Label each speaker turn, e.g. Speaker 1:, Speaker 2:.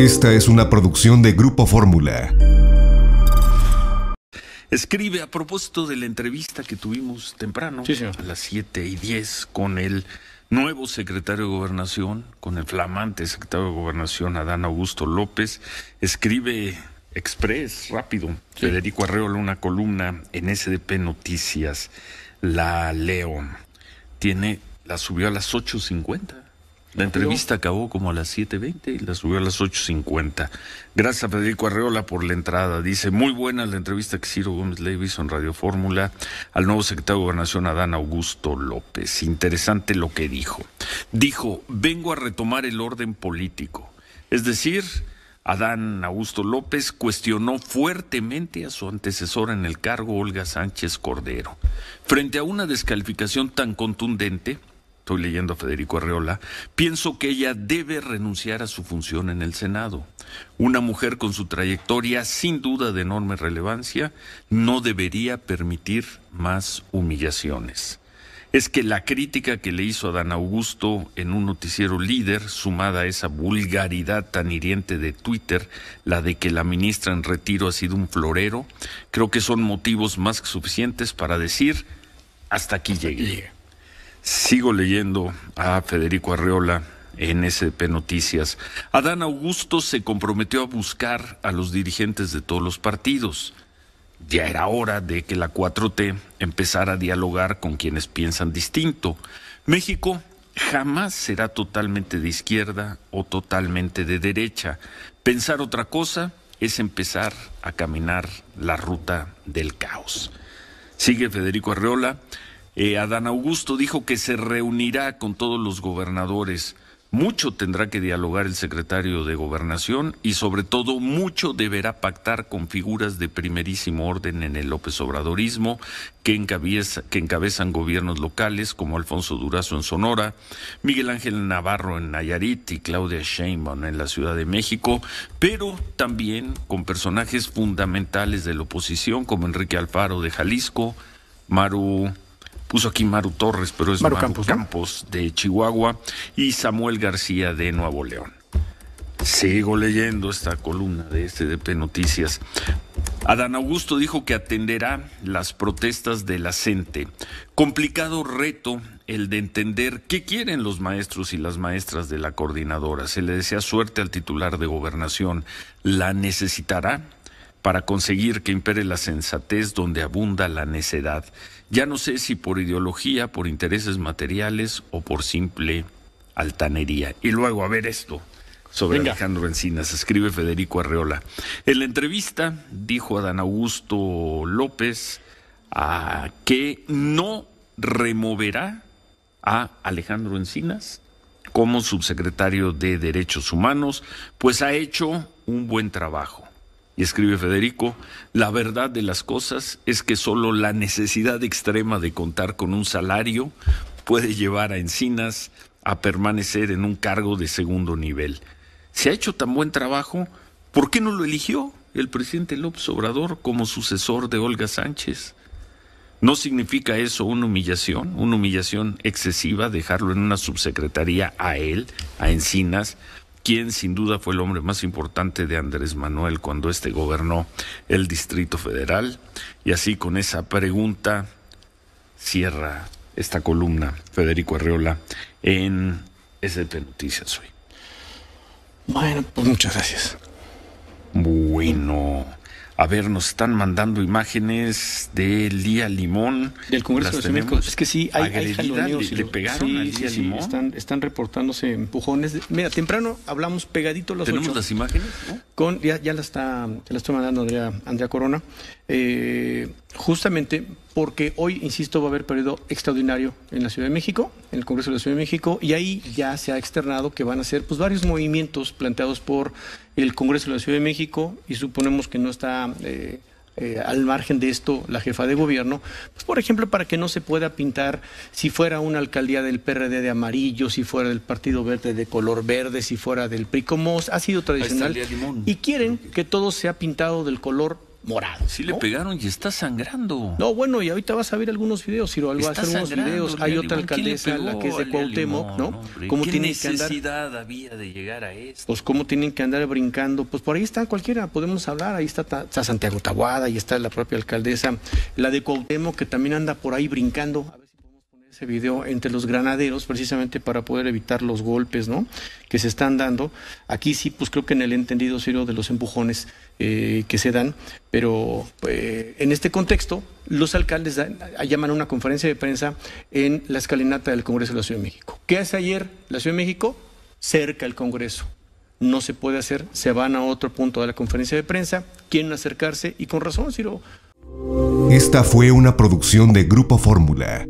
Speaker 1: Esta es una producción de Grupo Fórmula. Escribe a propósito de la entrevista que tuvimos temprano, a las 7 y 10, con el nuevo secretario de Gobernación, con el flamante secretario de Gobernación, Adán Augusto López. Escribe Express, rápido. Federico Arreola, una columna en SDP Noticias. La leo. Tiene, la subió a las 8.50 la entrevista acabó como a las 7.20 y la subió a las 8.50. Gracias a Federico Arreola por la entrada. Dice, muy buena la entrevista que Ciro Gómez Levison en Radio Fórmula al nuevo secretario de Gobernación, Adán Augusto López. Interesante lo que dijo. Dijo, vengo a retomar el orden político. Es decir, Adán Augusto López cuestionó fuertemente a su antecesora en el cargo, Olga Sánchez Cordero. Frente a una descalificación tan contundente, estoy leyendo a Federico Arreola, pienso que ella debe renunciar a su función en el Senado. Una mujer con su trayectoria sin duda de enorme relevancia no debería permitir más humillaciones. Es que la crítica que le hizo a Dan Augusto en un noticiero líder, sumada a esa vulgaridad tan hiriente de Twitter, la de que la ministra en retiro ha sido un florero, creo que son motivos más que suficientes para decir hasta aquí llegué. Sigo leyendo a Federico Arreola en SP Noticias. Adán Augusto se comprometió a buscar a los dirigentes de todos los partidos. Ya era hora de que la 4T empezara a dialogar con quienes piensan distinto. México jamás será totalmente de izquierda o totalmente de derecha. Pensar otra cosa es empezar a caminar la ruta del caos. Sigue Federico Arreola. Eh, Adán Augusto dijo que se reunirá con todos los gobernadores. Mucho tendrá que dialogar el secretario de Gobernación y sobre todo mucho deberá pactar con figuras de primerísimo orden en el López Obradorismo que, que encabezan gobiernos locales como Alfonso Durazo en Sonora, Miguel Ángel Navarro en Nayarit y Claudia Sheinbaum en la Ciudad de México, pero también con personajes fundamentales de la oposición como Enrique Alfaro de Jalisco, Maru puso aquí Maru Torres, pero es Maru, Campos, de Chihuahua y Samuel García de Nuevo León. Sigo leyendo esta columna de SDP este Noticias. Adán Augusto dijo que atenderá las protestas de la CENTE. Complicado reto el de entender qué quieren los maestros y las maestras de la coordinadora. Se le desea suerte al titular de gobernación. ¿La necesitará? para conseguir que impere la sensatez donde abunda la necedad. Ya no sé si por ideología, por intereses materiales o por simple altanería. Y luego, a ver esto sobre Alejandro Encinas, escribe Federico Arreola. En la entrevista dijo Adán Augusto López a ah, que no removerá a Alejandro Encinas como subsecretario de Derechos Humanos, pues ha hecho un buen trabajo y escribe Federico, la verdad de las cosas es que solo la necesidad extrema de contar con un salario puede llevar a Encinas a permanecer en un cargo de segundo nivel. Se ha hecho tan buen trabajo, ¿por qué no lo eligió el presidente López Obrador como sucesor de Olga Sánchez? ¿No significa eso una humillación, una humillación excesiva, dejarlo en una subsecretaría a él, a Encinas, quien sin duda fue el hombre más importante de Andrés Manuel cuando éste gobernó el Distrito Federal. Y así con esa pregunta cierra esta columna Federico Arreola en ST Noticias hoy.
Speaker 2: Bueno, pues muchas gracias.
Speaker 1: Bueno. A ver, nos están mandando imágenes de Día Limón. Del Congreso de México. Es que sí, hay, hay Le, pegaron a Limón. Están,
Speaker 2: están, reportándose empujones. Mira, temprano hablamos pegadito los las ¿Tenemos las imágenes? Con, ya, ya las está, la está mandando Andrea, Andrea Corona. Eh, justamente porque hoy, insisto, va a haber periodo extraordinario en la Ciudad de México, en el Congreso de la Ciudad de México, y ahí ya se ha externado que van a ser pues, varios movimientos planteados por el Congreso de la Ciudad de México, y suponemos que no está eh, eh, al margen de esto la jefa de gobierno, pues, por ejemplo, para que no se pueda pintar si fuera una alcaldía del PRD de amarillo, si fuera del Partido Verde de color verde, si fuera del PRI, como ha sido tradicional, y quieren que todo sea pintado del color morado. Sí le pegaron y está sangrando. No, bueno, y ahorita vas a ver algunos videos, Ciro, algo a unos videos. Hay otra alcaldesa, la que es de Cuauhtémoc, ¿no? ¿Cómo tienen necesidad
Speaker 1: que había de llegar a esto?
Speaker 2: Pues cómo tienen que andar brincando. Pues por ahí está cualquiera, podemos hablar. Ahí está, está Santiago Tahuada, ahí está la propia alcaldesa, la de Cuauhtémoc, que también anda por ahí brincando A ver si podemos poner ese video entre los granaderos precisamente para poder evitar los golpes, ¿no? que se están dando. Aquí sí, pues creo que en el entendido Ciro de los empujones eh, que se dan, pero eh, en este contexto los alcaldes llaman a una conferencia de prensa en la escalinata del Congreso de la Ciudad de México. ¿Qué hace ayer la Ciudad de México? Cerca el Congreso. No se puede hacer, se van a otro punto de la conferencia de prensa, quieren acercarse y con razón, Ciro. Esta fue una producción de Grupo Fórmula.